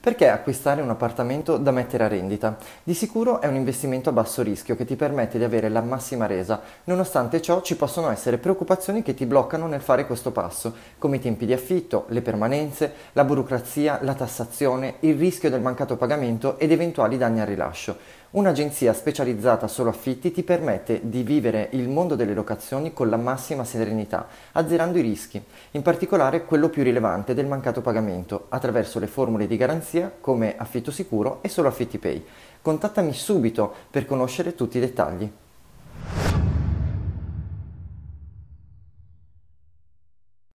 Perché acquistare un appartamento da mettere a rendita? Di sicuro è un investimento a basso rischio che ti permette di avere la massima resa. Nonostante ciò ci possono essere preoccupazioni che ti bloccano nel fare questo passo, come i tempi di affitto, le permanenze, la burocrazia, la tassazione, il rischio del mancato pagamento ed eventuali danni al rilascio. Un'agenzia specializzata solo affitti ti permette di vivere il mondo delle locazioni con la massima serenità, azzerando i rischi, in particolare quello più rilevante del mancato pagamento, attraverso le formule di garanzia come affitto sicuro e solo affitti pay. Contattami subito per conoscere tutti i dettagli.